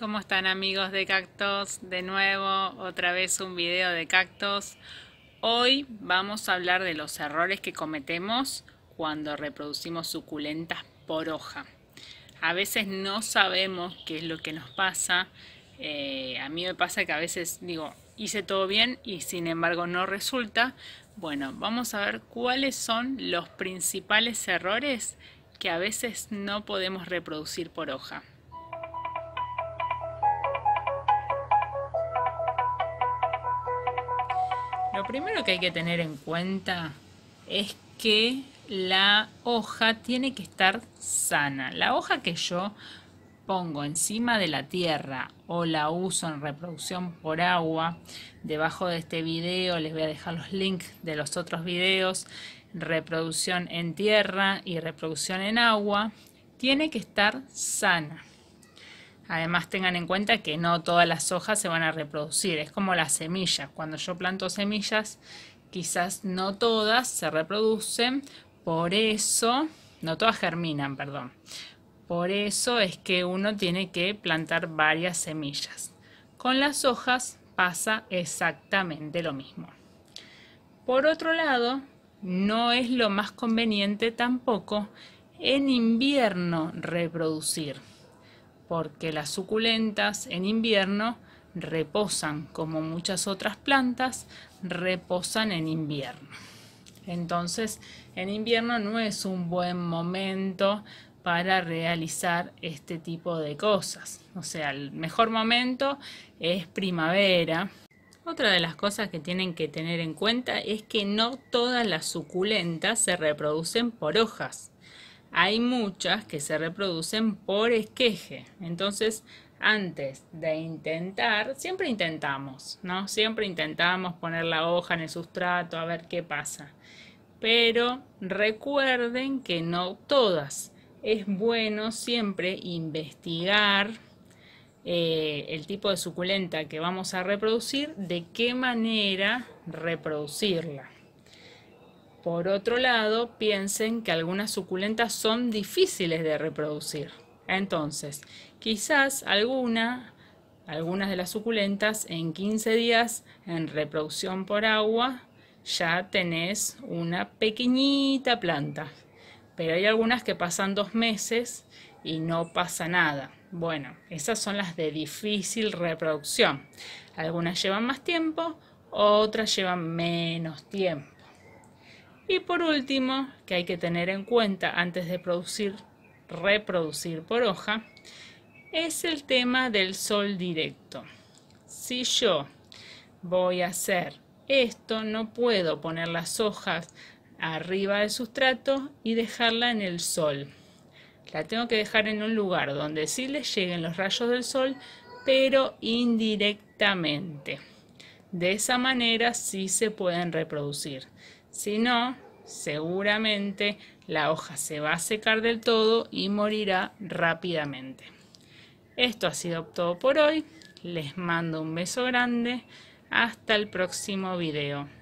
¿Cómo están amigos de Cactos? De nuevo, otra vez un video de Cactos. Hoy vamos a hablar de los errores que cometemos cuando reproducimos suculentas por hoja. A veces no sabemos qué es lo que nos pasa. Eh, a mí me pasa que a veces digo, hice todo bien y sin embargo no resulta. Bueno, vamos a ver cuáles son los principales errores que a veces no podemos reproducir por hoja. Lo primero que hay que tener en cuenta es que la hoja tiene que estar sana. La hoja que yo pongo encima de la tierra o la uso en reproducción por agua, debajo de este video les voy a dejar los links de los otros videos, reproducción en tierra y reproducción en agua, tiene que estar sana. Además tengan en cuenta que no todas las hojas se van a reproducir, es como las semillas. Cuando yo planto semillas, quizás no todas se reproducen, por eso, no todas germinan, perdón. Por eso es que uno tiene que plantar varias semillas. Con las hojas pasa exactamente lo mismo. Por otro lado, no es lo más conveniente tampoco en invierno reproducir porque las suculentas en invierno reposan, como muchas otras plantas, reposan en invierno. Entonces, en invierno no es un buen momento para realizar este tipo de cosas. O sea, el mejor momento es primavera. Otra de las cosas que tienen que tener en cuenta es que no todas las suculentas se reproducen por hojas hay muchas que se reproducen por esqueje. Entonces, antes de intentar, siempre intentamos, ¿no? Siempre intentamos poner la hoja en el sustrato a ver qué pasa. Pero recuerden que no todas. Es bueno siempre investigar eh, el tipo de suculenta que vamos a reproducir, de qué manera reproducirla. Por otro lado, piensen que algunas suculentas son difíciles de reproducir. Entonces, quizás alguna, algunas de las suculentas en 15 días en reproducción por agua ya tenés una pequeñita planta. Pero hay algunas que pasan dos meses y no pasa nada. Bueno, esas son las de difícil reproducción. Algunas llevan más tiempo, otras llevan menos tiempo. Y por último, que hay que tener en cuenta antes de producir, reproducir por hoja, es el tema del sol directo. Si yo voy a hacer esto, no puedo poner las hojas arriba del sustrato y dejarla en el sol. La tengo que dejar en un lugar donde sí les lleguen los rayos del sol, pero indirectamente. De esa manera sí se pueden reproducir. Si no, seguramente la hoja se va a secar del todo y morirá rápidamente. Esto ha sido todo por hoy. Les mando un beso grande. Hasta el próximo video.